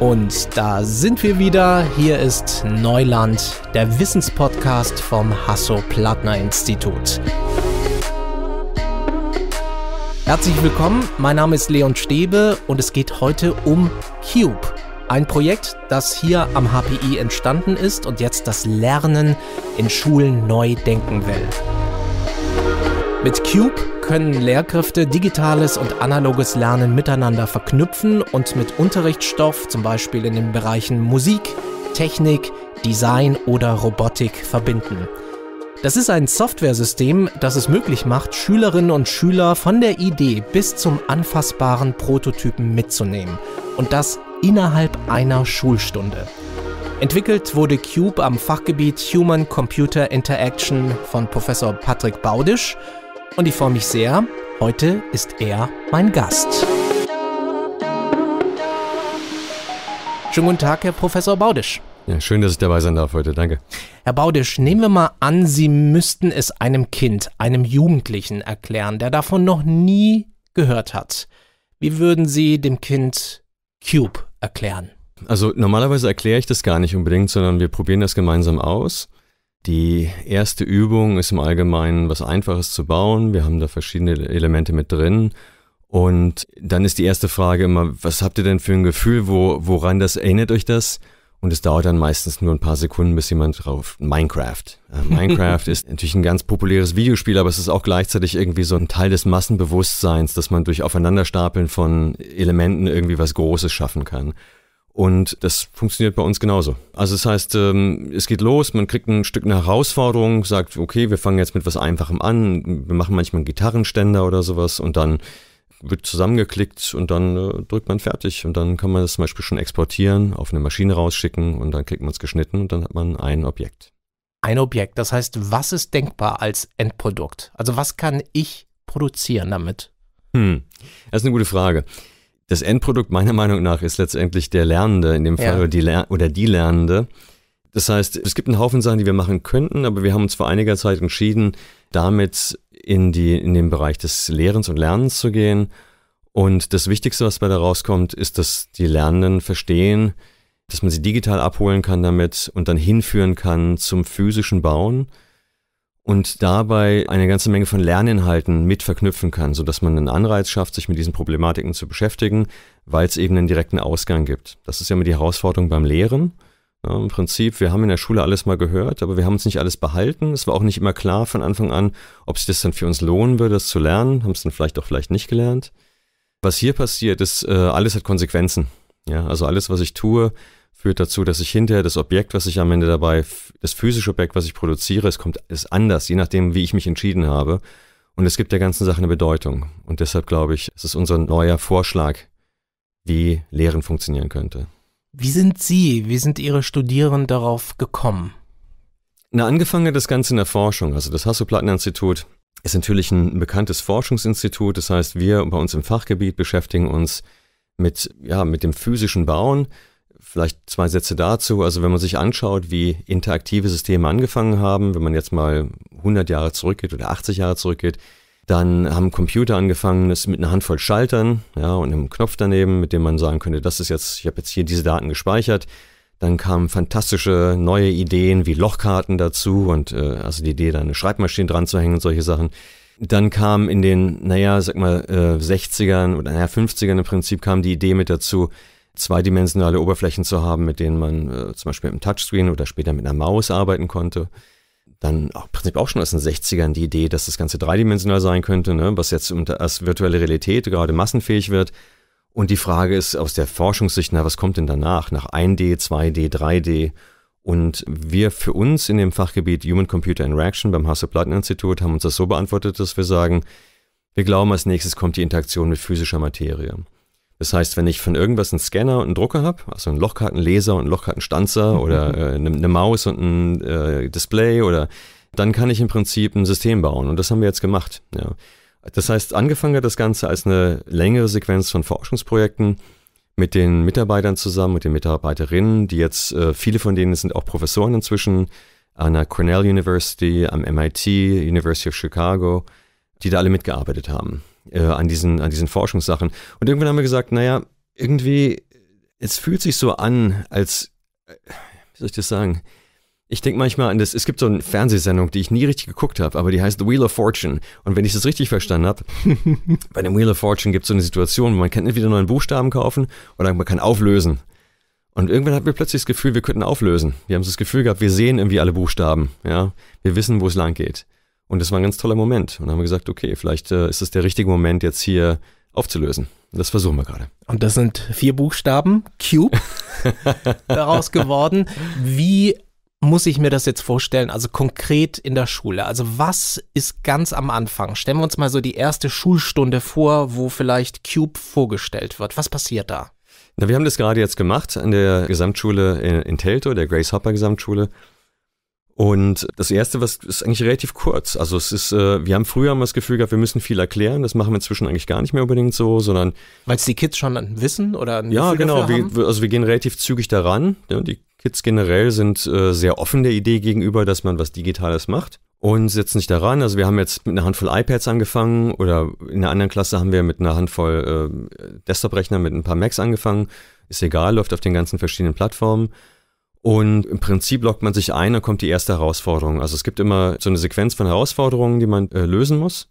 Und da sind wir wieder. Hier ist Neuland, der Wissenspodcast vom Hasso-Plattner-Institut. Herzlich willkommen, mein Name ist Leon Stebe und es geht heute um Cube. Ein Projekt, das hier am HPI entstanden ist und jetzt das Lernen in Schulen neu denken will. Mit Cube können Lehrkräfte digitales und analoges Lernen miteinander verknüpfen und mit Unterrichtsstoff, zum Beispiel in den Bereichen Musik, Technik, Design oder Robotik, verbinden. Das ist ein Softwaresystem, das es möglich macht, Schülerinnen und Schüler von der Idee bis zum anfassbaren Prototypen mitzunehmen. Und das innerhalb einer Schulstunde. Entwickelt wurde Cube am Fachgebiet Human-Computer Interaction von Professor Patrick Baudisch und ich freue mich sehr, heute ist er mein Gast. Schönen guten Tag, Herr Professor Baudisch. Ja, schön, dass ich dabei sein darf heute, danke. Herr Baudisch, nehmen wir mal an, Sie müssten es einem Kind, einem Jugendlichen erklären, der davon noch nie gehört hat. Wie würden Sie dem Kind Cube erklären? Also normalerweise erkläre ich das gar nicht unbedingt, sondern wir probieren das gemeinsam aus. Die erste Übung ist im Allgemeinen was Einfaches zu bauen. Wir haben da verschiedene Elemente mit drin. Und dann ist die erste Frage immer, was habt ihr denn für ein Gefühl, wo, woran das erinnert euch das? Und es dauert dann meistens nur ein paar Sekunden, bis jemand drauf Minecraft. Minecraft ist natürlich ein ganz populäres Videospiel, aber es ist auch gleichzeitig irgendwie so ein Teil des Massenbewusstseins, dass man durch Aufeinanderstapeln von Elementen irgendwie was Großes schaffen kann. Und das funktioniert bei uns genauso. Also das heißt, ähm, es geht los, man kriegt ein Stück eine Herausforderung, sagt, okay, wir fangen jetzt mit was Einfachem an, wir machen manchmal einen Gitarrenständer oder sowas und dann wird zusammengeklickt und dann äh, drückt man fertig und dann kann man das zum Beispiel schon exportieren, auf eine Maschine rausschicken und dann kriegt man es geschnitten und dann hat man ein Objekt. Ein Objekt, das heißt, was ist denkbar als Endprodukt? Also was kann ich produzieren damit? Hm, das ist eine gute Frage das Endprodukt meiner Meinung nach ist letztendlich der Lernende in dem Fall ja. oder, die Ler oder die Lernende. Das heißt, es gibt einen Haufen Sachen, die wir machen könnten, aber wir haben uns vor einiger Zeit entschieden, damit in, die, in den Bereich des Lehrens und Lernens zu gehen. Und das Wichtigste, was bei da rauskommt, ist, dass die Lernenden verstehen, dass man sie digital abholen kann damit und dann hinführen kann zum physischen Bauen und dabei eine ganze Menge von Lerninhalten mit verknüpfen kann, sodass man einen Anreiz schafft, sich mit diesen Problematiken zu beschäftigen, weil es eben einen direkten Ausgang gibt. Das ist ja immer die Herausforderung beim Lehren. Ja, Im Prinzip, wir haben in der Schule alles mal gehört, aber wir haben es nicht alles behalten. Es war auch nicht immer klar von Anfang an, ob sich das dann für uns lohnen würde, das zu lernen. Haben es dann vielleicht auch vielleicht nicht gelernt. Was hier passiert, ist, äh, alles hat Konsequenzen. Ja, also alles, was ich tue, führt dazu, dass ich hinterher das Objekt, was ich am Ende dabei, das physische Objekt, was ich produziere, es kommt, ist anders, je nachdem, wie ich mich entschieden habe. Und es gibt der ganzen Sache eine Bedeutung. Und deshalb glaube ich, es ist unser neuer Vorschlag, wie Lehren funktionieren könnte. Wie sind Sie, wie sind Ihre Studierenden darauf gekommen? Na, angefangen hat das Ganze in der Forschung. Also das hasso platten institut ist natürlich ein bekanntes Forschungsinstitut. Das heißt, wir bei uns im Fachgebiet beschäftigen uns mit, ja, mit dem physischen Bauen Vielleicht zwei Sätze dazu. Also wenn man sich anschaut, wie interaktive Systeme angefangen haben, wenn man jetzt mal 100 Jahre zurückgeht oder 80 Jahre zurückgeht, dann haben Computer angefangen, das mit einer Handvoll Schaltern ja, und einem Knopf daneben, mit dem man sagen könnte, das ist jetzt, ich habe jetzt hier diese Daten gespeichert. Dann kamen fantastische neue Ideen wie Lochkarten dazu und äh, also die Idee, da eine Schreibmaschine dran zu hängen und solche Sachen. Dann kam in den, naja, sag mal, äh, 60ern oder naja, 50ern im Prinzip kam die Idee mit dazu, zweidimensionale Oberflächen zu haben, mit denen man äh, zum Beispiel mit einem Touchscreen oder später mit einer Maus arbeiten konnte. Dann auch, im Prinzip auch schon aus den 60ern die Idee, dass das Ganze dreidimensional sein könnte, ne? was jetzt als virtuelle Realität gerade massenfähig wird. Und die Frage ist aus der Forschungssicht, na, was kommt denn danach? Nach 1D, 2D, 3D? Und wir für uns in dem Fachgebiet Human-Computer Interaction beim Hasse-Platten-Institut haben uns das so beantwortet, dass wir sagen, wir glauben, als nächstes kommt die Interaktion mit physischer Materie. Das heißt, wenn ich von irgendwas einen Scanner und einen Drucker habe, also einen Lochkartenleser und einen Lochkartenstanzer mhm. oder äh, eine, eine, Maus und ein äh, Display oder dann kann ich im Prinzip ein System bauen und das haben wir jetzt gemacht. Ja. Das heißt, angefangen hat das Ganze als eine längere Sequenz von Forschungsprojekten mit den Mitarbeitern zusammen, mit den Mitarbeiterinnen, die jetzt, äh, viele von denen sind auch Professoren inzwischen an der Cornell University, am MIT, University of Chicago, die da alle mitgearbeitet haben äh, an, diesen, an diesen Forschungssachen. Und irgendwann haben wir gesagt, naja, irgendwie, es fühlt sich so an, als, äh, wie soll ich das sagen? Ich denke manchmal an das, es gibt so eine Fernsehsendung, die ich nie richtig geguckt habe, aber die heißt The Wheel of Fortune. Und wenn ich das richtig verstanden habe, bei dem Wheel of Fortune gibt es so eine Situation, wo man kann entweder neuen Buchstaben kaufen oder man kann auflösen. Und irgendwann hatten wir plötzlich das Gefühl, wir könnten auflösen. Wir haben so das Gefühl gehabt, wir sehen irgendwie alle Buchstaben. Ja? Wir wissen, wo es lang geht. Und das war ein ganz toller Moment. Und dann haben wir gesagt, okay, vielleicht äh, ist es der richtige Moment, jetzt hier aufzulösen. Das versuchen wir gerade. Und das sind vier Buchstaben, Cube, daraus geworden. Wie muss ich mir das jetzt vorstellen? Also konkret in der Schule. Also was ist ganz am Anfang? Stellen wir uns mal so die erste Schulstunde vor, wo vielleicht Cube vorgestellt wird. Was passiert da? Na, wir haben das gerade jetzt gemacht an der Gesamtschule in, in Telto, der Grace Hopper Gesamtschule. Und das erste, was ist eigentlich relativ kurz. Also es ist, äh, wir haben früher haben das Gefühl gehabt, wir müssen viel erklären. Das machen wir inzwischen eigentlich gar nicht mehr unbedingt so, sondern weil es die Kids schon wissen oder ja, genau. Wir, wir, also wir gehen relativ zügig daran. Ja, die Kids generell sind äh, sehr offen der Idee gegenüber, dass man was Digitales macht und setzen sich daran. Also wir haben jetzt mit einer Handvoll iPads angefangen oder in der anderen Klasse haben wir mit einer Handvoll äh, Desktop-Rechner mit ein paar Macs angefangen. Ist egal, läuft auf den ganzen verschiedenen Plattformen. Und im Prinzip lockt man sich ein, dann kommt die erste Herausforderung. Also es gibt immer so eine Sequenz von Herausforderungen, die man äh, lösen muss.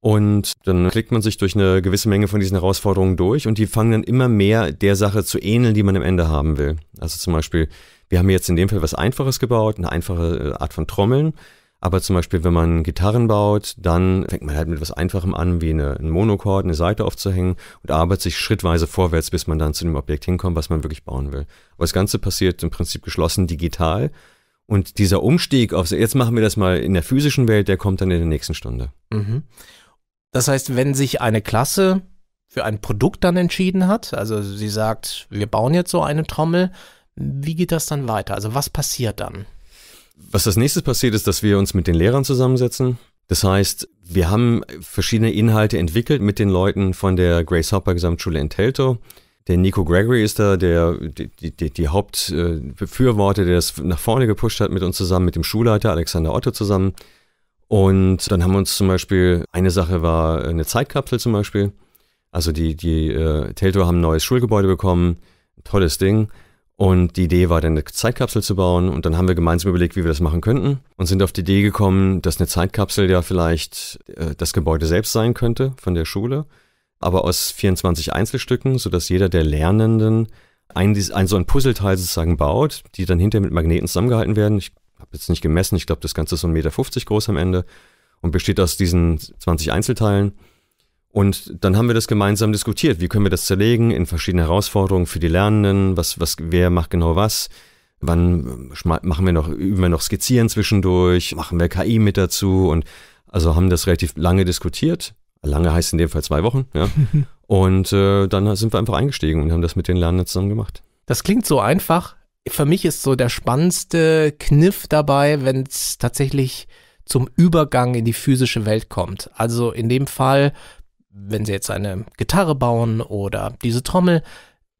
Und dann klickt man sich durch eine gewisse Menge von diesen Herausforderungen durch und die fangen dann immer mehr der Sache zu ähneln, die man am Ende haben will. Also zum Beispiel, wir haben jetzt in dem Fall was Einfaches gebaut, eine einfache äh, Art von Trommeln. Aber zum Beispiel, wenn man Gitarren baut, dann fängt man halt mit was Einfachem an, wie eine, einen Monochord, eine Seite aufzuhängen und arbeitet sich schrittweise vorwärts, bis man dann zu dem Objekt hinkommt, was man wirklich bauen will. Aber das Ganze passiert im Prinzip geschlossen digital. Und dieser Umstieg auf, jetzt machen wir das mal in der physischen Welt, der kommt dann in der nächsten Stunde. Mhm. Das heißt, wenn sich eine Klasse für ein Produkt dann entschieden hat, also sie sagt, wir bauen jetzt so eine Trommel, wie geht das dann weiter? Also was passiert dann? Was als nächstes passiert ist, dass wir uns mit den Lehrern zusammensetzen. Das heißt, wir haben verschiedene Inhalte entwickelt mit den Leuten von der Grace Hopper Gesamtschule in Teltow. Der Nico Gregory ist da der die, die, die Hauptbefürworter, der das nach vorne gepusht hat mit uns zusammen, mit dem Schulleiter Alexander Otto zusammen. Und dann haben wir uns zum Beispiel, eine Sache war eine Zeitkapsel zum Beispiel. Also die, die äh, Teltow haben ein neues Schulgebäude bekommen, tolles Ding. Und die Idee war dann eine Zeitkapsel zu bauen und dann haben wir gemeinsam überlegt, wie wir das machen könnten und sind auf die Idee gekommen, dass eine Zeitkapsel ja vielleicht äh, das Gebäude selbst sein könnte von der Schule, aber aus 24 Einzelstücken, sodass jeder der Lernenden ein, ein so ein Puzzleteil sozusagen baut, die dann hinter mit Magneten zusammengehalten werden. Ich habe jetzt nicht gemessen, ich glaube, das Ganze ist so 1,50 Meter groß am Ende und besteht aus diesen 20 Einzelteilen. Und dann haben wir das gemeinsam diskutiert. Wie können wir das zerlegen in verschiedene Herausforderungen für die Lernenden? Was, was, wer macht genau was? Wann ähm, machen wir noch, üben wir noch Skizzieren zwischendurch? Machen wir KI mit dazu? Und also haben das relativ lange diskutiert. Lange heißt in dem Fall zwei Wochen, ja. Und äh, dann sind wir einfach eingestiegen und haben das mit den Lernenden zusammen gemacht. Das klingt so einfach. Für mich ist so der spannendste Kniff dabei, wenn es tatsächlich zum Übergang in die physische Welt kommt. Also in dem Fall wenn sie jetzt eine Gitarre bauen oder diese Trommel,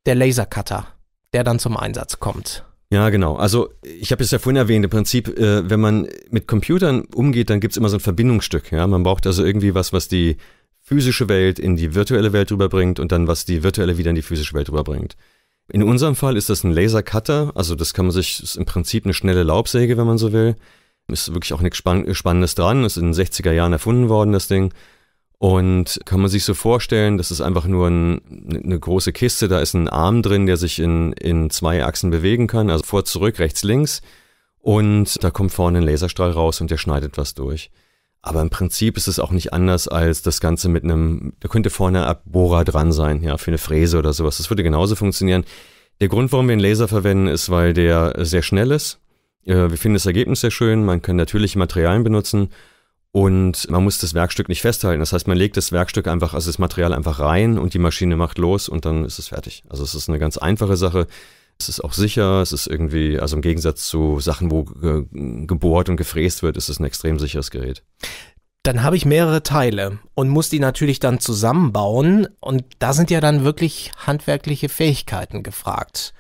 der Lasercutter, der dann zum Einsatz kommt. Ja, genau. Also ich habe es ja vorhin erwähnt, im Prinzip, äh, wenn man mit Computern umgeht, dann gibt es immer so ein Verbindungsstück. Ja? Man braucht also irgendwie was, was die physische Welt in die virtuelle Welt rüberbringt und dann was die virtuelle wieder in die physische Welt rüberbringt. In unserem Fall ist das ein Lasercutter, also das kann man sich, ist im Prinzip eine schnelle Laubsäge, wenn man so will. Ist wirklich auch nichts Spann Spannendes dran, ist in den 60er Jahren erfunden worden, das Ding. Und kann man sich so vorstellen, das ist einfach nur ein, eine ne große Kiste, da ist ein Arm drin, der sich in, in zwei Achsen bewegen kann, also vor, zurück, rechts, links. Und da kommt vorne ein Laserstrahl raus und der schneidet was durch. Aber im Prinzip ist es auch nicht anders als das Ganze mit einem, da könnte vorne ein Bohrer dran sein, ja, für eine Fräse oder sowas. Das würde genauso funktionieren. Der Grund, warum wir einen Laser verwenden, ist, weil der sehr schnell ist. Äh, wir finden das Ergebnis sehr schön, man kann natürliche Materialien benutzen und man muss das Werkstück nicht festhalten. Das heißt, man legt das Werkstück einfach, also das Material einfach rein und die Maschine macht los und dann ist es fertig. Also es ist eine ganz einfache Sache. Es ist auch sicher, es ist irgendwie, also im Gegensatz zu Sachen, wo ge gebohrt und gefräst wird, ist es ein extrem sicheres Gerät. Dann habe ich mehrere Teile und muss die natürlich dann zusammenbauen und da sind ja dann wirklich handwerkliche Fähigkeiten gefragt.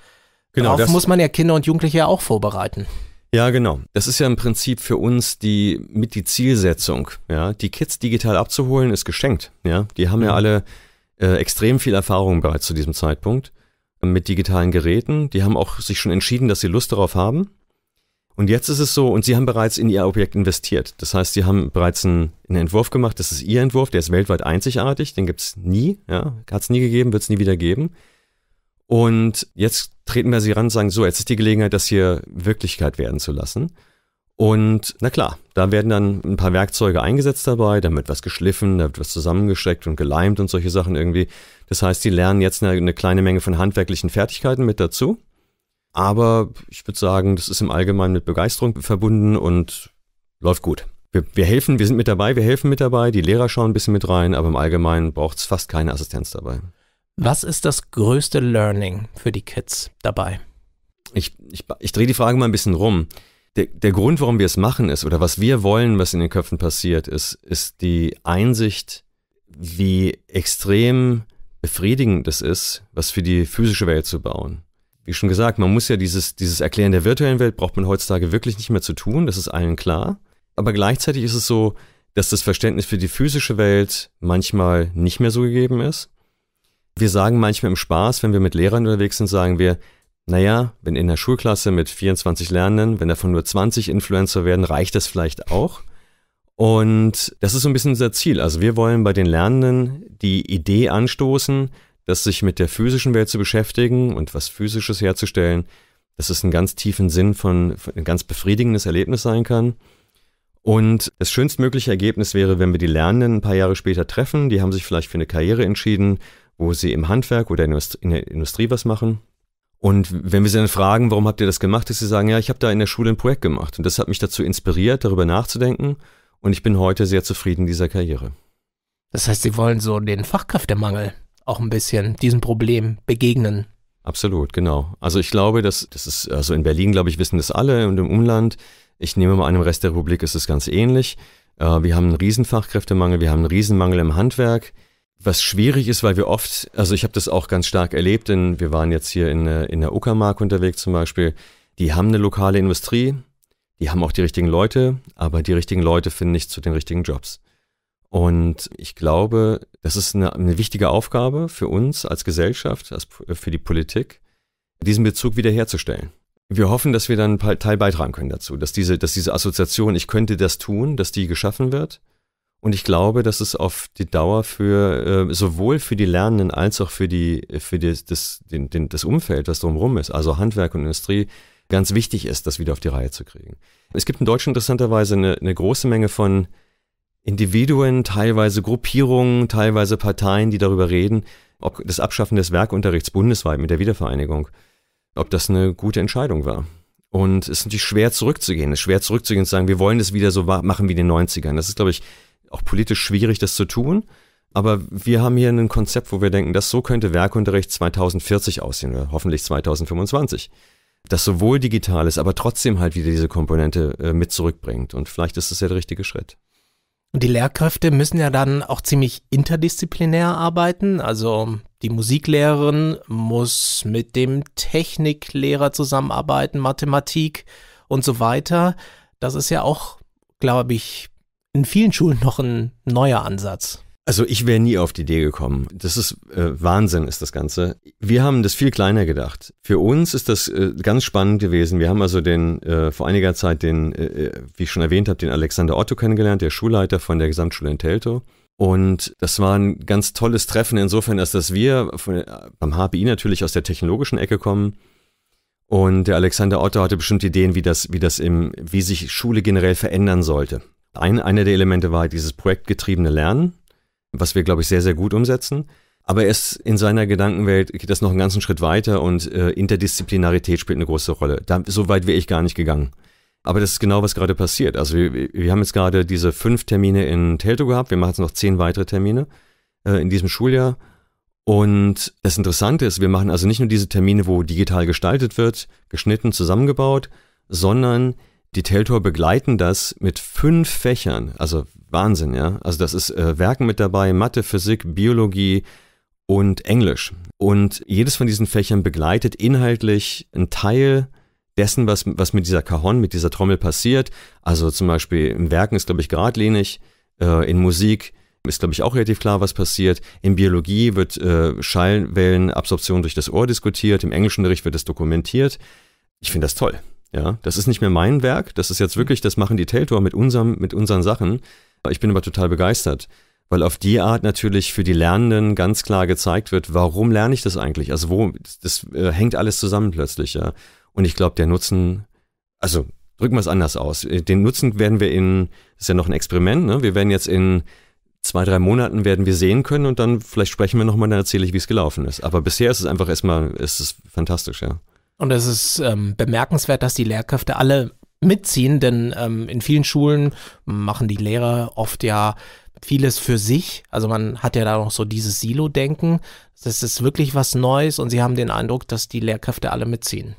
Genau, Darauf muss man ja Kinder und Jugendliche ja auch vorbereiten. Ja, genau. Das ist ja im Prinzip für uns die mit die Zielsetzung. Ja, die Kids digital abzuholen ist geschenkt. Ja, die haben ja, ja mhm. alle äh, extrem viel Erfahrung bereits zu diesem Zeitpunkt äh, mit digitalen Geräten. Die haben auch sich schon entschieden, dass sie Lust darauf haben. Und jetzt ist es so, und sie haben bereits in ihr Objekt investiert. Das heißt, sie haben bereits einen, einen Entwurf gemacht. Das ist ihr Entwurf, der ist weltweit einzigartig. Den gibt's nie. Ja, hat's nie gegeben, wird's nie wieder geben. Und jetzt treten wir sie ran und sagen, so, jetzt ist die Gelegenheit, das hier Wirklichkeit werden zu lassen. Und na klar, da werden dann ein paar Werkzeuge eingesetzt dabei, da wird was geschliffen, da wird was zusammengesteckt und geleimt und solche Sachen irgendwie. Das heißt, die lernen jetzt eine, eine kleine Menge von handwerklichen Fertigkeiten mit dazu. Aber ich würde sagen, das ist im Allgemeinen mit Begeisterung verbunden und läuft gut. Wir, wir, helfen, wir sind mit dabei, wir helfen mit dabei, die Lehrer schauen ein bisschen mit rein, aber im Allgemeinen braucht es fast keine Assistenz dabei. Was ist das größte Learning für die Kids dabei? Ich, ich, ich drehe die Frage mal ein bisschen rum. Der, der, Grund, warum wir es machen, ist, oder was wir wollen, was in den Köpfen passiert, ist, ist die Einsicht, wie extrem befriedigend es ist, was für die physische Welt zu bauen. Wie schon gesagt, man muss ja dieses, dieses Erklären der virtuellen Welt braucht man heutzutage wirklich nicht mehr zu tun, das ist allen klar. Aber gleichzeitig ist es so, dass das Verständnis für die physische Welt manchmal nicht mehr so gegeben ist. Wir sagen manchmal im Spaß, wenn wir mit Lehrern unterwegs sind, sagen wir, naja, wenn in der Schulklasse mit 24 Lernenden, wenn davon nur 20 Influencer werden, reicht das vielleicht auch. Und das ist so ein bisschen unser Ziel. Also wir wollen bei den Lernenden die Idee anstoßen, dass sich mit der physischen Welt zu beschäftigen und was Physisches herzustellen, dass es einen ganz tiefen Sinn von, von ein ganz befriedigendes Erlebnis sein kann. Und das schönstmögliche Ergebnis wäre, wenn wir die Lernenden ein paar Jahre später treffen, die haben sich vielleicht für eine Karriere entschieden wo sie im Handwerk oder in der Industrie was machen. Und wenn wir sie dann fragen, warum habt ihr das gemacht, ist sie sagen, ja, ich habe da in der Schule ein Projekt gemacht. Und das hat mich dazu inspiriert, darüber nachzudenken. Und ich bin heute sehr zufrieden dieser Karriere. Das heißt, sie wollen so den Fachkräftemangel auch ein bisschen, diesem Problem begegnen. Absolut, genau. Also ich glaube, dass das ist, also in Berlin, glaube ich, wissen das alle und im Umland. Ich nehme mal an, im Rest der Republik ist es ganz ähnlich. Äh, wir haben einen Riesenfachkräftemangel, wir haben einen Riesenmangel im Handwerk was schwierig ist, weil wir oft, also ich habe das auch ganz stark erlebt, denn wir waren jetzt hier in, äh, in der Uckermark unterwegs zum Beispiel, die haben eine lokale Industrie, die haben auch die richtigen Leute, aber die richtigen Leute finden nicht zu den richtigen Jobs. Und ich glaube, das ist eine, eine wichtige Aufgabe für uns als Gesellschaft, als, äh, für die Politik, diesen Bezug wiederherzustellen. Wir hoffen, dass wir dann Teil beitragen können dazu, dass diese, dass diese Assoziation, ich könnte das tun, dass die geschaffen wird und ich glaube, dass es auf die Dauer für äh, sowohl für die Lernenden als auch für die für die, das, den, den, das Umfeld, was drumherum ist, also Handwerk und Industrie, ganz wichtig ist, das wieder auf die Reihe zu kriegen. Es gibt in Deutschland interessanterweise eine, eine große Menge von Individuen, teilweise Gruppierungen, teilweise Parteien, die darüber reden, ob das Abschaffen des Werkunterrichts bundesweit mit der Wiedervereinigung, ob das eine gute Entscheidung war. Und es ist natürlich schwer zurückzugehen. Es ist schwer zurückzugehen und zu sagen, wir wollen das wieder so machen wie in den 90ern. Das ist, glaube ich, auch politisch schwierig, das zu tun. Aber wir haben hier ein Konzept, wo wir denken, dass so könnte Werkunterricht 2040 aussehen oder hoffentlich 2025. Das sowohl digital ist, aber trotzdem halt wieder diese Komponente äh, mit zurückbringt. Und vielleicht ist das ja der richtige Schritt. Und die Lehrkräfte müssen ja dann auch ziemlich interdisziplinär arbeiten. Also die Musiklehrerin muss mit dem Techniklehrer zusammenarbeiten, Mathematik und so weiter. Das ist ja auch, glaube ich, in vielen Schulen noch ein neuer Ansatz. Also ich wäre nie auf die Idee gekommen. Das ist äh, Wahnsinn, ist das Ganze. Wir haben das viel kleiner gedacht. Für uns ist das äh, ganz spannend gewesen. Wir haben also den äh, vor einiger Zeit den, äh, äh wie ich schon erwähnt habe, den Alexander Otto kennengelernt, der Schulleiter von der Gesamtschule in Telto. Und das war ein ganz tolles Treffen insofern, als dass wir von, äh, beim HPI natürlich aus der technologischen Ecke kommen. Und der Alexander Otto hatte bestimmte Ideen, wie das, wie das im, wie sich Schule generell verändern sollte. Ein, einer der Elemente war dieses projektgetriebene Lernen, was wir, glaube ich, sehr, sehr gut umsetzen. Aber erst in seiner Gedankenwelt geht das noch einen ganzen Schritt weiter und äh, Interdisziplinarität spielt eine große Rolle. Da, so weit wäre ich gar nicht gegangen. Aber das ist genau, was gerade passiert. Also wir, wir haben jetzt gerade diese fünf Termine in Telto gehabt. Wir machen jetzt noch zehn weitere Termine äh, in diesem Schuljahr. Und das Interessante ist, wir machen also nicht nur diese Termine, wo digital gestaltet wird, geschnitten, zusammengebaut, sondern die Teltor begleiten das mit fünf Fächern, also Wahnsinn, ja. Also das ist äh, Werken mit dabei, Mathe, Physik, Biologie und Englisch. Und jedes von diesen Fächern begleitet inhaltlich einen Teil dessen, was, was mit dieser Cajon, mit dieser Trommel passiert. Also zum Beispiel im Werken ist, glaube ich, geradlinig, äh, in Musik ist, glaube ich, auch relativ klar, was passiert. In Biologie wird äh, Schallwellenabsorption durch das Ohr diskutiert, im Englischunterricht wird es dokumentiert. Ich finde das toll. Ja, das ist nicht mehr mein Werk, das ist jetzt mhm. wirklich, das machen die Teltor mit, unserem, mit unseren Sachen. Ich bin aber total begeistert, weil auf die Art natürlich für die Lernenden ganz klar gezeigt wird, warum lerne ich das eigentlich? Also wo, das, das äh, hängt alles zusammen plötzlich, ja. Und ich glaube, der Nutzen, also drücken wir es anders aus. Äh, den Nutzen werden wir in, das ist ja noch ein Experiment, ne? Wir werden jetzt in zwei, drei Monaten werden wir sehen können und dann vielleicht sprechen wir nochmal, dann erzähle ich, wie es gelaufen ist. Aber bisher ist es einfach erstmal, ist es fantastisch, ja. Und es ist ähm, bemerkenswert, dass die Lehrkräfte alle mitziehen, denn ähm, in vielen Schulen machen die Lehrer oft ja vieles für sich. Also man hat ja da noch so dieses Silo-Denken. Das ist wirklich was Neues und sie haben den Eindruck, dass die Lehrkräfte alle mitziehen.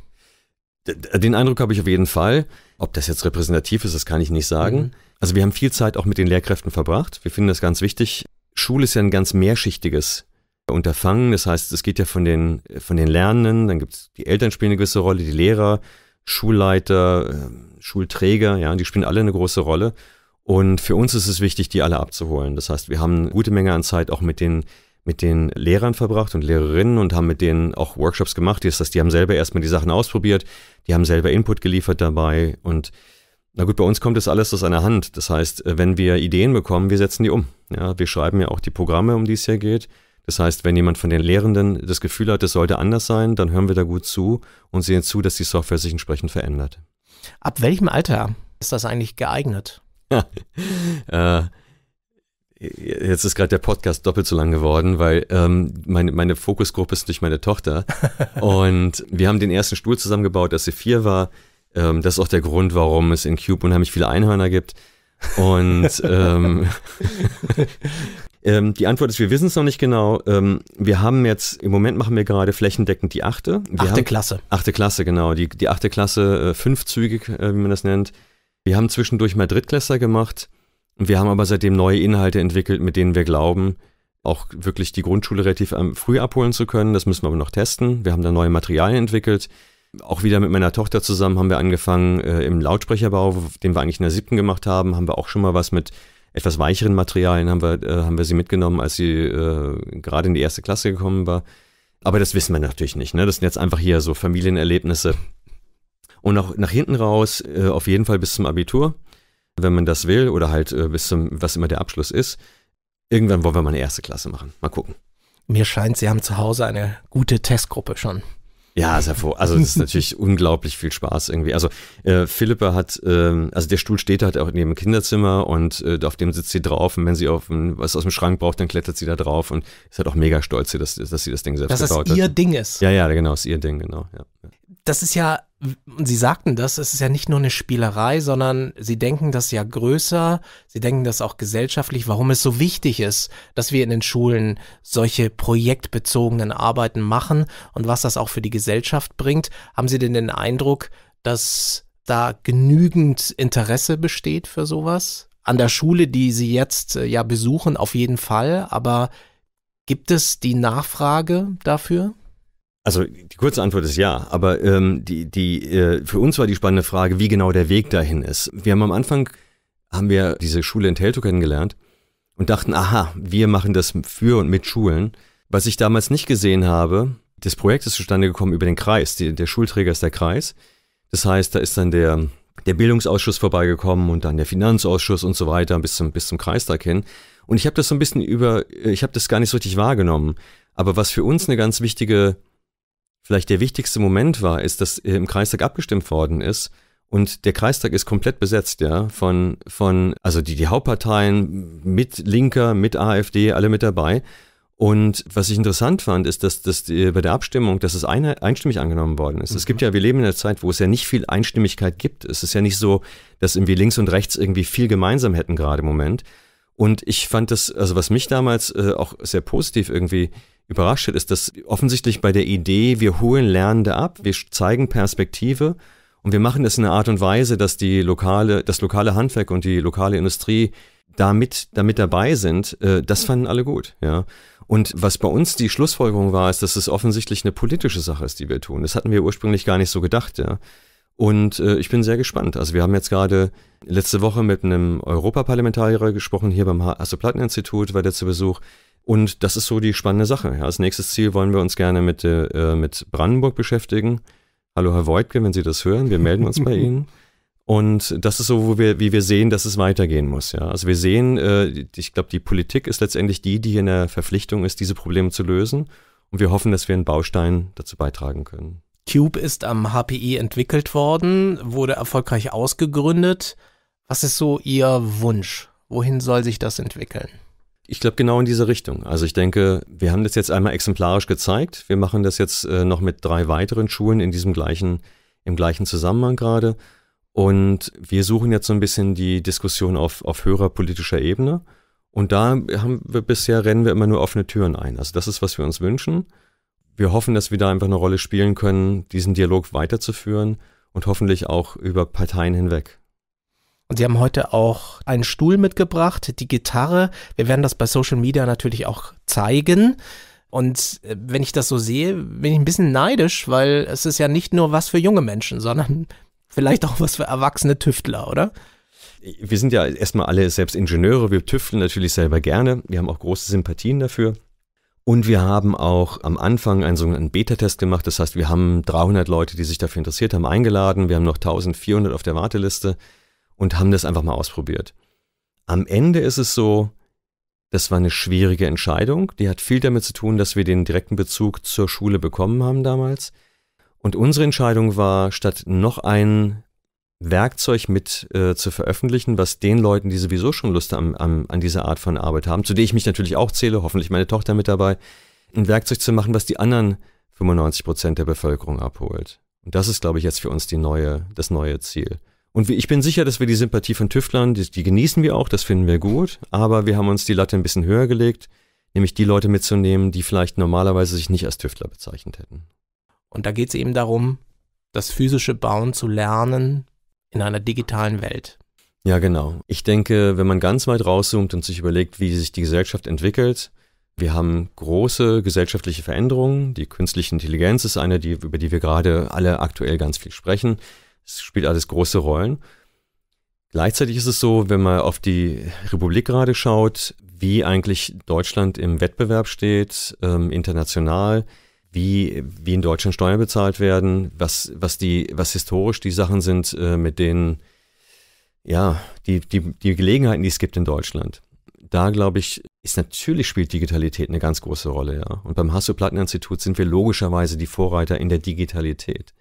Den Eindruck habe ich auf jeden Fall. Ob das jetzt repräsentativ ist, das kann ich nicht sagen. Mhm. Also wir haben viel Zeit auch mit den Lehrkräften verbracht. Wir finden das ganz wichtig. Schule ist ja ein ganz mehrschichtiges Unterfangen. Das heißt, es geht ja von den, von den Lernenden, dann gibt es die Eltern spielen eine gewisse Rolle, die Lehrer, Schulleiter, ähm, Schulträger, ja, die spielen alle eine große Rolle. Und für uns ist es wichtig, die alle abzuholen. Das heißt, wir haben eine gute Menge an Zeit auch mit den, mit den Lehrern verbracht und Lehrerinnen und haben mit denen auch Workshops gemacht. Das heißt, die haben selber erstmal die Sachen ausprobiert, die haben selber Input geliefert dabei. Und na gut, bei uns kommt das alles aus einer Hand. Das heißt, äh, wenn wir Ideen bekommen, wir setzen die um. Ja, wir schreiben ja auch die Programme, um die es hier geht. Das heißt, wenn jemand von den Lehrenden das Gefühl hat, es sollte anders sein, dann hören wir da gut zu und sehen zu, dass die Software sich entsprechend verändert. Ab welchem Alter ist das eigentlich geeignet? äh, jetzt ist gerade der Podcast doppelt so lang geworden, weil ähm, meine, meine Fokusgruppe ist durch meine Tochter. und wir haben den ersten Stuhl zusammengebaut, als sie vier war. Ähm, das ist auch der Grund, warum es in Cube unheimlich viele Einhörner gibt. Und ähm, ähm, die Antwort ist, wir wissen es noch nicht genau. Ähm, wir haben jetzt, im Moment machen wir gerade flächendeckend die achte. Wir achte haben, Klasse. Achte Klasse, genau. Die, die achte Klasse, äh, fünfzügig, äh, wie man das nennt. Wir haben zwischendurch mal Drittklässler gemacht. wir haben aber seitdem neue Inhalte entwickelt, mit denen wir glauben, auch wirklich die Grundschule relativ früh abholen zu können. Das müssen wir aber noch testen. Wir haben da neue Materialien entwickelt. Auch wieder mit meiner Tochter zusammen haben wir angefangen äh, im Lautsprecherbau, den wir eigentlich in der siebten gemacht haben, haben wir auch schon mal was mit etwas weicheren Materialien haben wir, äh, haben wir sie mitgenommen, als sie äh, gerade in die erste Klasse gekommen war. Aber das wissen wir natürlich nicht. Ne? Das sind jetzt einfach hier so Familienerlebnisse. Und auch nach hinten raus, äh, auf jeden Fall bis zum Abitur, wenn man das will, oder halt äh, bis zum, was immer der Abschluss ist. Irgendwann wollen wir mal eine erste Klasse machen. Mal gucken. Mir scheint, Sie haben zu Hause eine gute Testgruppe schon. Ja, sehr froh. Also es ist natürlich unglaublich viel Spaß irgendwie. Also äh, Philippe hat, ähm, also der Stuhl steht halt auch neben dem Kinderzimmer und äh, auf dem sitzt sie drauf und wenn sie auf ein, was aus dem Schrank braucht, dann klettert sie da drauf und ist halt auch mega stolz, dass, dass sie das Ding selbst dass gebaut hat. Dass das ihr hat. Ding ist. Ja, ja, genau, ist ihr Ding, genau. Ja. Das ist ja und Sie sagten das, es ist ja nicht nur eine Spielerei, sondern Sie denken das ja größer, Sie denken das auch gesellschaftlich, warum es so wichtig ist, dass wir in den Schulen solche projektbezogenen Arbeiten machen und was das auch für die Gesellschaft bringt. Haben Sie denn den Eindruck, dass da genügend Interesse besteht für sowas? An der Schule, die Sie jetzt äh, ja besuchen, auf jeden Fall, aber gibt es die Nachfrage dafür? Also die kurze Antwort ist ja, aber ähm, die, die, äh, für uns war die spannende Frage, wie genau der Weg dahin ist. Wir haben am Anfang, haben wir diese Schule in Teltow kennengelernt und dachten, aha, wir machen das für und mit Schulen. Was ich damals nicht gesehen habe, das Projekt ist zustande gekommen über den Kreis. Die, der Schulträger ist der Kreis. Das heißt, da ist dann der, der Bildungsausschuss vorbeigekommen und dann der Finanzausschuss und so weiter bis zum, bis zum Kreistag hin. Und ich habe das so ein bisschen über, äh, ich habe das gar nicht so richtig wahrgenommen. Aber was für uns eine ganz wichtige vielleicht der wichtigste Moment war, ist, dass im Kreistag abgestimmt worden ist und der Kreistag ist komplett besetzt, ja, von, von also die, die Hauptparteien mit Linker, mit AfD, alle mit dabei. Und was ich interessant fand, ist, dass, dass die, bei der Abstimmung, dass es eine, einstimmig angenommen worden ist. Mhm. Es gibt mhm. ja, wir leben in einer Zeit, wo es ja nicht viel Einstimmigkeit gibt. Es ist ja nicht so, dass irgendwie links und rechts irgendwie viel gemeinsam hätten gerade im Moment. Und ich fand das, also was mich damals äh, auch sehr positiv irgendwie überrascht hat, ist, dass offensichtlich bei der Idee, wir holen Lernende ab, wir zeigen Perspektive und wir machen das in einer Art und Weise, dass die lokale, das lokale Handwerk und die lokale Industrie damit, damit dabei sind, äh, das fanden alle gut, ja. Und was bei uns die Schlussfolgerung war, ist, dass es offensichtlich eine politische Sache ist, die wir tun. Das hatten wir ursprünglich gar nicht so gedacht, ja. Und äh, ich bin sehr gespannt. Also wir haben jetzt gerade letzte Woche mit einem Europaparlamentarier gesprochen, hier beim Hasse-Platten-Institut war der zu Besuch. Und das ist so die spannende Sache. Ja, als nächstes Ziel wollen wir uns gerne mit, äh, mit Brandenburg beschäftigen. Hallo, Herr Voigtke, wenn Sie das hören, wir melden uns bei Ihnen. Und das ist so, wo wir, wie wir sehen, dass es weitergehen muss. Ja? Also wir sehen, äh, ich glaube, die Politik ist letztendlich die, die in der Verpflichtung ist, diese Probleme zu lösen. Und wir hoffen, dass wir einen Baustein dazu beitragen können. Cube ist am HPI e entwickelt worden, wurde erfolgreich ausgegründet. Was ist so Ihr Wunsch? Wohin soll sich das entwickeln? Ich glaube genau in diese Richtung. Also ich denke, wir haben das jetzt einmal exemplarisch gezeigt. Wir machen das jetzt äh, noch mit drei weiteren Schulen in diesem gleichen, im gleichen Zusammenhang gerade. Und wir suchen jetzt so ein bisschen die Diskussion auf, auf höherer politischer Ebene. Und da haben wir bisher rennen wir immer nur offene Türen ein. Also das ist, was wir uns wünschen. Wir hoffen, dass wir da einfach eine Rolle spielen können, diesen Dialog weiterzuführen und hoffentlich auch über Parteien hinweg. Und sie haben heute auch einen Stuhl mitgebracht, die Gitarre. Wir werden das bei Social Media natürlich auch zeigen. Und äh, wenn ich das so sehe, bin ich ein bisschen neidisch, weil es ist ja nicht nur was für junge Menschen, sondern vielleicht auch was für erwachsene Tüftler, oder? Wir sind ja erstmal alle selbst Ingenieure, wir tüfteln natürlich selber gerne, wir haben auch große Sympathien dafür. Und wir haben auch am Anfang einen sogenannten Beta-Test gemacht. Das heißt, wir haben 300 Leute, die sich dafür interessiert haben, eingeladen. Wir haben noch 1400 auf der Warteliste und haben das einfach mal ausprobiert. Am Ende ist es so, das war eine schwierige Entscheidung. Die hat viel damit zu tun, dass wir den direkten Bezug zur Schule bekommen haben damals. Und unsere Entscheidung war, statt noch ein Werkzeug mit äh, zu veröffentlichen, was den Leuten, die sowieso schon Lust am, am, an dieser Art von Arbeit haben, zu der ich mich natürlich auch zähle, hoffentlich meine Tochter mit dabei, ein Werkzeug zu machen, was die anderen 95 Prozent der Bevölkerung abholt. Und das ist, glaube ich, jetzt für uns die neue, das neue Ziel. Und ich bin sicher, dass wir die Sympathie von Tüftlern, die, die genießen wir auch, das finden wir gut, aber wir haben uns die Latte ein bisschen höher gelegt, nämlich die Leute mitzunehmen, die vielleicht normalerweise sich nicht als Tüftler bezeichnet hätten. Und da geht es eben darum, das physische Bauen zu lernen in einer digitalen Welt. Ja, genau. Ich denke, wenn man ganz weit rauszoomt und sich überlegt, wie sich die Gesellschaft entwickelt, wir haben große gesellschaftliche Veränderungen. Die künstliche Intelligenz ist eine, die, über die wir gerade alle aktuell ganz viel sprechen. Es spielt alles große Rollen. Gleichzeitig ist es so, wenn man auf die Republik gerade schaut, wie eigentlich Deutschland im Wettbewerb steht, ähm, international, wie, wie in Deutschland Steuern bezahlt werden, was, was, die, was historisch die Sachen sind, äh, mit denen, ja, die, die, die Gelegenheiten, die es gibt in Deutschland. Da glaube ich, ist natürlich spielt Digitalität eine ganz große Rolle, ja. Und beim Hasso-Platten-Institut sind wir logischerweise die Vorreiter in der Digitalität.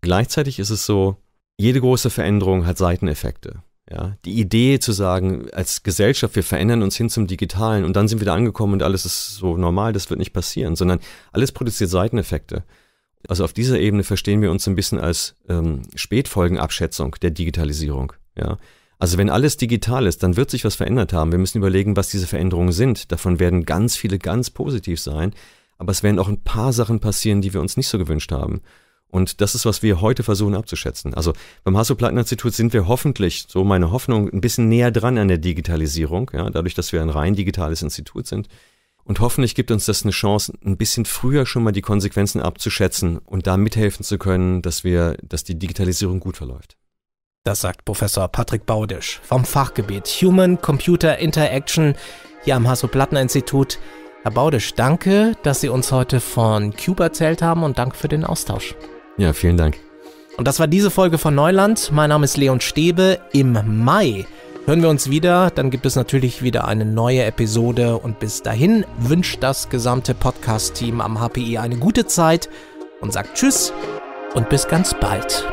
Gleichzeitig ist es so, jede große Veränderung hat Seiteneffekte. Ja, die Idee zu sagen, als Gesellschaft, wir verändern uns hin zum Digitalen und dann sind wir da angekommen und alles ist so normal, das wird nicht passieren, sondern alles produziert Seiteneffekte. Also auf dieser Ebene verstehen wir uns ein bisschen als ähm, Spätfolgenabschätzung der Digitalisierung. Ja? Also wenn alles digital ist, dann wird sich was verändert haben. Wir müssen überlegen, was diese Veränderungen sind. Davon werden ganz viele ganz positiv sein, aber es werden auch ein paar Sachen passieren, die wir uns nicht so gewünscht haben. Und das ist, was wir heute versuchen abzuschätzen. Also beim Hasso-Platten-Institut sind wir hoffentlich, so meine Hoffnung, ein bisschen näher dran an der Digitalisierung, ja, dadurch, dass wir ein rein digitales Institut sind. Und hoffentlich gibt uns das eine Chance, ein bisschen früher schon mal die Konsequenzen abzuschätzen und da mithelfen zu können, dass wir, dass die Digitalisierung gut verläuft. Das sagt Professor Patrick Baudisch vom Fachgebiet Human Computer Interaction hier am Hasso-Platten-Institut. Herr Baudisch, danke, dass Sie uns heute von Cube erzählt haben und danke für den Austausch. Ja, vielen Dank. Und das war diese Folge von Neuland. Mein Name ist Leon Stäbe. Im Mai hören wir uns wieder. Dann gibt es natürlich wieder eine neue Episode. Und bis dahin wünscht das gesamte Podcast-Team am HPI eine gute Zeit und sagt Tschüss und bis ganz bald.